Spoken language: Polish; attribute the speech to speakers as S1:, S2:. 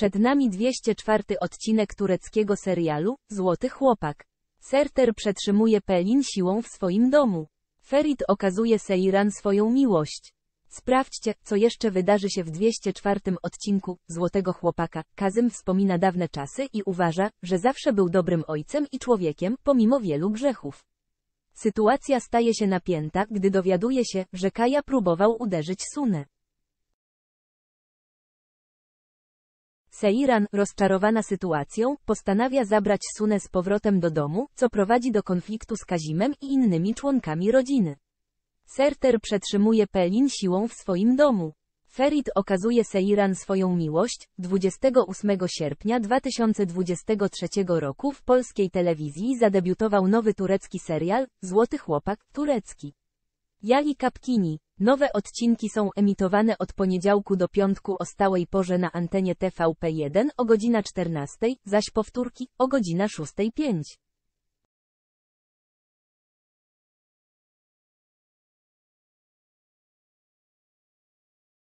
S1: Przed nami 204
S2: odcinek tureckiego serialu Złoty Chłopak. Serter przetrzymuje Pelin siłą w swoim domu. Ferit okazuje Seiran swoją miłość. Sprawdźcie, co jeszcze wydarzy się w 204 odcinku Złotego Chłopaka. Kazym wspomina dawne czasy i uważa, że zawsze był dobrym ojcem i człowiekiem, pomimo wielu grzechów. Sytuacja staje się napięta, gdy dowiaduje się, że Kaja próbował uderzyć
S1: Sunę. Seiran, rozczarowana
S2: sytuacją, postanawia zabrać Sunę z powrotem do domu, co prowadzi do konfliktu z Kazimem i innymi członkami rodziny. Serter przetrzymuje Pelin siłą w swoim domu. Ferit okazuje Seiran swoją miłość. 28 sierpnia 2023 roku w polskiej telewizji zadebiutował nowy turecki serial Złoty Chłopak Turecki. Jali Kapkini, Nowe odcinki są emitowane od poniedziałku do piątku o stałej porze na antenie TVP1 o godzina 14, zaś powtórki o godzina 6.05.